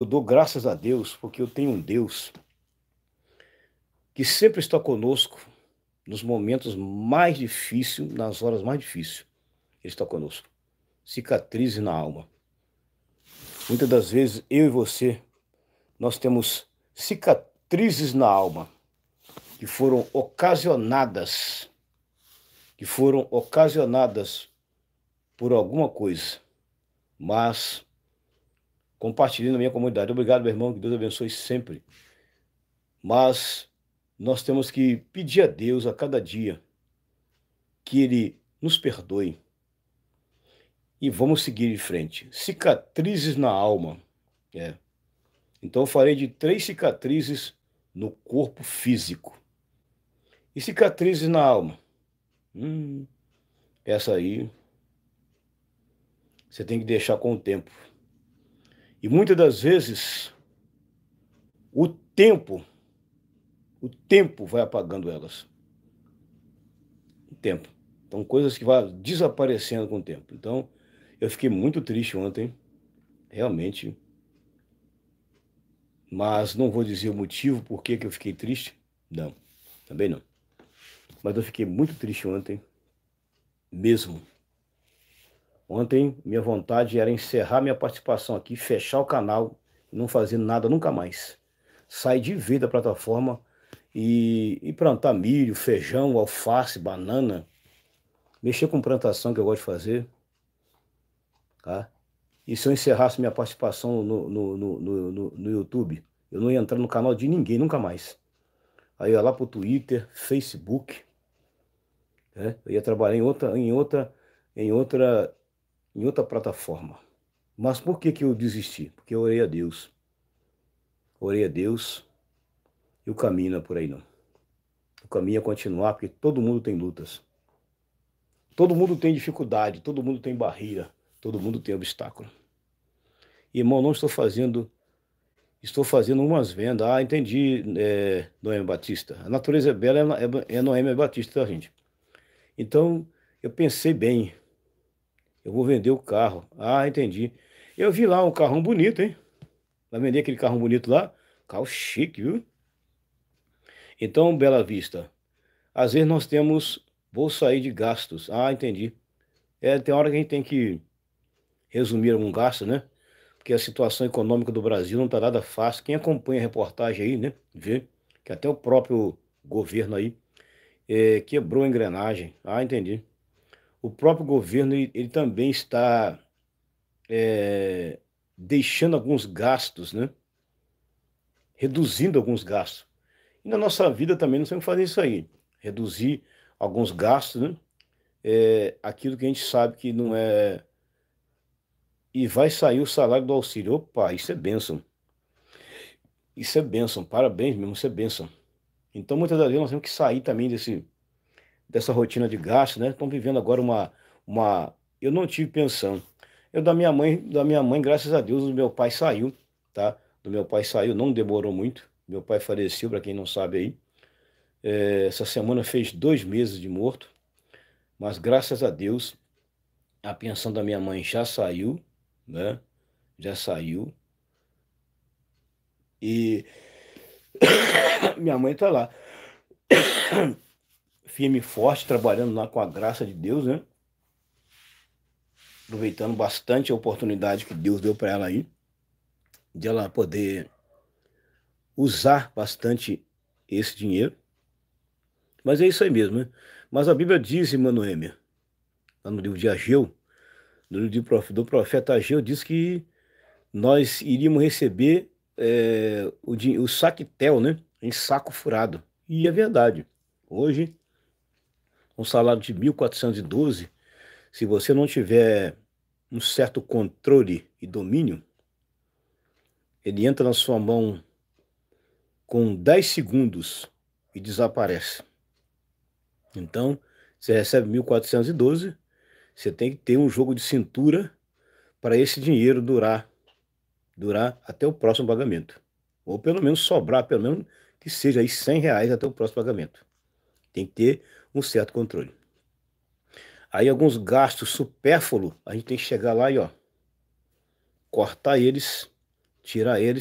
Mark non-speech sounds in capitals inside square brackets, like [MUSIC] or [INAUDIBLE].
Eu dou graças a Deus porque eu tenho um Deus que sempre está conosco nos momentos mais difíceis, nas horas mais difíceis. Ele está conosco. Cicatrize na alma. Muitas das vezes eu e você nós temos cicatrizes na alma que foram ocasionadas que foram ocasionadas por alguma coisa, mas compartilhando na minha comunidade. Obrigado, meu irmão, que Deus abençoe sempre. Mas nós temos que pedir a Deus a cada dia que Ele nos perdoe. E vamos seguir em frente. Cicatrizes na alma. É. Então eu farei de três cicatrizes no corpo físico. E cicatrizes na alma. Hum, essa aí você tem que deixar com o tempo. E muitas das vezes o tempo, o tempo vai apagando elas. O tempo. Então, coisas que vão desaparecendo com o tempo. Então, eu fiquei muito triste ontem, realmente. Mas não vou dizer o motivo por que eu fiquei triste. Não, também não. Mas eu fiquei muito triste ontem, mesmo. Ontem, minha vontade era encerrar minha participação aqui, fechar o canal, não fazer nada nunca mais. Sair de vida da plataforma e, e plantar tá, milho, feijão, alface, banana. Mexer com plantação que eu gosto de fazer. Tá? E se eu encerrasse minha participação no, no, no, no, no YouTube, eu não ia entrar no canal de ninguém nunca mais. Aí eu ia lá pro Twitter, Facebook. Né? Eu ia trabalhar em outra, em outra, em outra em outra plataforma. Mas por que, que eu desisti? Porque eu orei a Deus. Orei a Deus e o caminho não é por aí não. O caminho é continuar, porque todo mundo tem lutas. Todo mundo tem dificuldade, todo mundo tem barreira, todo mundo tem obstáculo. E, irmão, não estou fazendo, estou fazendo umas vendas. Ah, entendi, é, Noemi Batista. A natureza é bela, é, é Noemi Batista, tá, gente? Então, eu pensei bem, eu vou vender o carro. Ah, entendi. Eu vi lá um carrão bonito, hein? Vai vender aquele carrão bonito lá? Carro chique, viu? Então, Bela Vista, às vezes nós temos. Vou sair de gastos. Ah, entendi. É, tem hora que a gente tem que resumir algum gasto, né? Porque a situação econômica do Brasil não está nada fácil. Quem acompanha a reportagem aí, né? Vê que até o próprio governo aí é, quebrou a engrenagem. Ah, entendi o próprio governo ele, ele também está é, deixando alguns gastos, né? Reduzindo alguns gastos. E na nossa vida também nós temos que fazer isso aí, reduzir alguns gastos, né? É, aquilo que a gente sabe que não é. E vai sair o salário do auxílio. Opa, isso é bênção. Isso é bênção. Parabéns mesmo, isso é bênção. Então, muitas das vezes nós temos que sair também desse dessa rotina de gasto, né? Estão vivendo agora uma, uma. Eu não tive pensão. Eu da minha mãe, da minha mãe, graças a Deus, o meu pai saiu, tá? Do meu pai saiu, não demorou muito. Meu pai faleceu, para quem não sabe aí. É, essa semana fez dois meses de morto, mas graças a Deus a pensão da minha mãe já saiu, né? Já saiu. E [COUGHS] minha mãe tá lá. [COUGHS] firme e forte, trabalhando lá com a graça de Deus, né? Aproveitando bastante a oportunidade que Deus deu para ela aí, de ela poder usar bastante esse dinheiro. Mas é isso aí mesmo, né? Mas a Bíblia diz, irmã Noêmia, lá no livro de Ageu, no livro do profeta Ageu, diz que nós iríamos receber é, o, o saquetel, né? Em saco furado. E é verdade. Hoje, um salário de 1.412, se você não tiver um certo controle e domínio, ele entra na sua mão com 10 segundos e desaparece. Então, você recebe 1.412, você tem que ter um jogo de cintura para esse dinheiro durar durar até o próximo pagamento. Ou pelo menos sobrar, pelo menos que seja aí 100 reais até o próximo pagamento. Tem que ter um certo controle. Aí alguns gastos supérfluos, a gente tem que chegar lá e ó, cortar eles, tirar eles